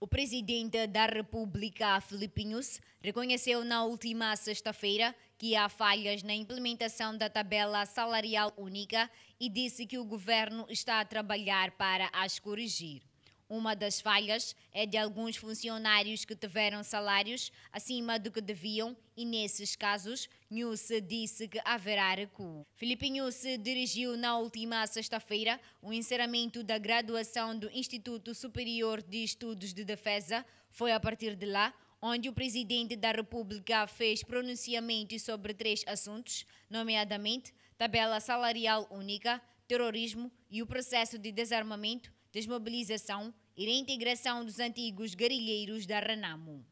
O presidente da República, Filipinhos, reconheceu na última sexta-feira que há falhas na implementação da tabela salarial única e disse que o governo está a trabalhar para as corrigir. Uma das falhas é de alguns funcionários que tiveram salários acima do que deviam e, nesses casos, Nhusse disse que haverá recuo. Filipe Nhusse dirigiu na última sexta-feira o encerramento da graduação do Instituto Superior de Estudos de Defesa. Foi a partir de lá onde o presidente da República fez pronunciamento sobre três assuntos, nomeadamente tabela salarial única, terrorismo e o processo de desarmamento, desmobilização e reintegração dos antigos guerrilheiros da Renamo.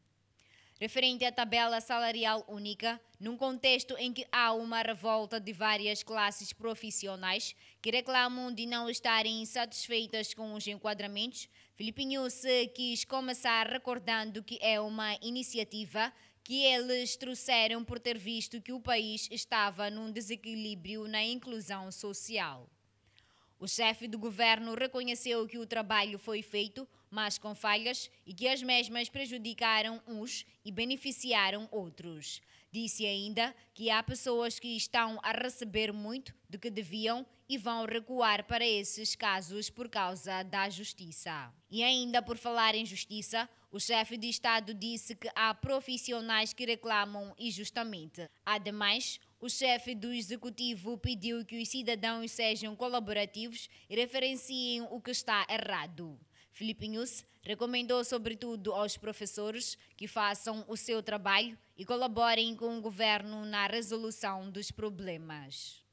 Referente à tabela salarial única, num contexto em que há uma revolta de várias classes profissionais que reclamam de não estarem satisfeitas com os enquadramentos, Filipinho se quis começar recordando que é uma iniciativa que eles trouxeram por ter visto que o país estava num desequilíbrio na inclusão social. O chefe do governo reconheceu que o trabalho foi feito, mas com falhas e que as mesmas prejudicaram uns e beneficiaram outros. Disse ainda que há pessoas que estão a receber muito do que deviam e vão recuar para esses casos por causa da justiça. E ainda por falar em justiça, o chefe de Estado disse que há profissionais que reclamam injustamente. Ademais, o chefe do executivo pediu que os cidadãos sejam colaborativos e referenciem o que está errado. Filipe Nunes recomendou, sobretudo, aos professores que façam o seu trabalho e colaborem com o governo na resolução dos problemas.